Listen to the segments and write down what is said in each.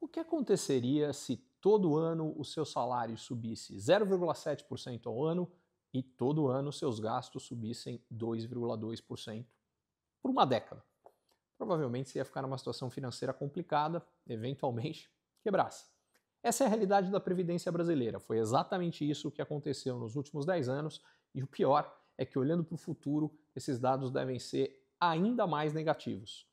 O que aconteceria se todo ano o seu salário subisse 0,7% ao ano e todo ano seus gastos subissem 2,2% por uma década? Provavelmente você ia ficar numa situação financeira complicada, eventualmente quebrasse. Essa é a realidade da Previdência brasileira. Foi exatamente isso que aconteceu nos últimos 10 anos, e o pior é que, olhando para o futuro, esses dados devem ser ainda mais negativos.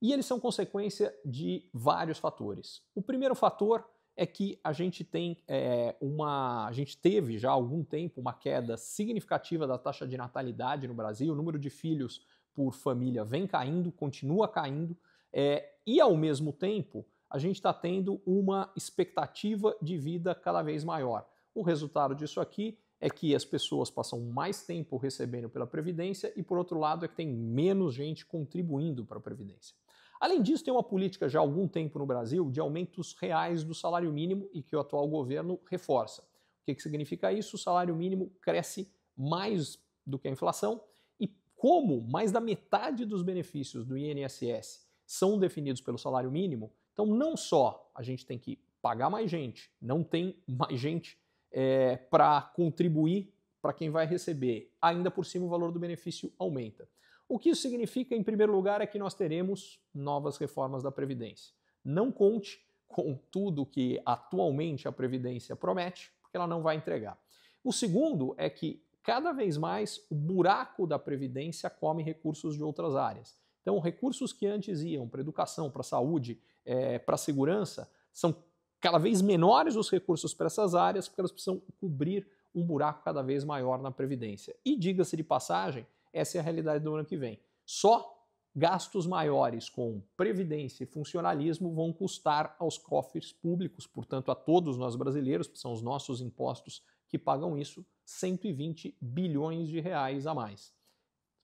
E eles são consequência de vários fatores. O primeiro fator é que a gente tem é, uma. A gente teve já há algum tempo uma queda significativa da taxa de natalidade no Brasil, o número de filhos por família vem caindo, continua caindo, é, e ao mesmo tempo a gente está tendo uma expectativa de vida cada vez maior. O resultado disso aqui é que as pessoas passam mais tempo recebendo pela Previdência e, por outro lado, é que tem menos gente contribuindo para a Previdência. Além disso, tem uma política já há algum tempo no Brasil de aumentos reais do salário mínimo e que o atual governo reforça. O que, que significa isso? O salário mínimo cresce mais do que a inflação e, como mais da metade dos benefícios do INSS são definidos pelo salário mínimo, então não só a gente tem que pagar mais gente, não tem mais gente é, eh, para contribuir para quem vai receber. Ainda por cima, o valor do benefício aumenta. O que isso significa, em primeiro lugar, é que nós teremos novas reformas da Previdência. Não conte com tudo que atualmente a Previdência promete, porque ela não vai entregar. O segundo é que, cada vez mais, o buraco da Previdência come recursos de outras áreas. Então, recursos que antes iam para educação, para saúde, é, para segurança, são cada vez menores os recursos para essas áreas, porque elas precisam cobrir um buraco cada vez maior na Previdência. E diga-se de passagem, essa é a realidade do ano que vem. Só gastos maiores com previdência e funcionalismo vão custar aos cofres públicos, portanto, a todos nós brasileiros, que são os nossos impostos que pagam isso, 120 bilhões de reais a mais.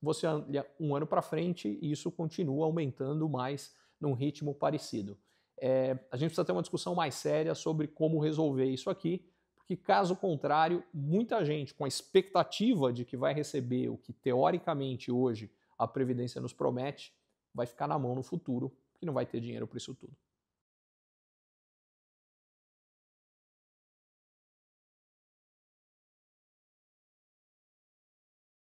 Você olha um ano para frente e isso continua aumentando mais num ritmo parecido. É, a gente precisa ter uma discussão mais séria sobre como resolver isso aqui porque caso contrário, muita gente com a expectativa de que vai receber o que teoricamente hoje a Previdência nos promete, vai ficar na mão no futuro, que não vai ter dinheiro para isso tudo.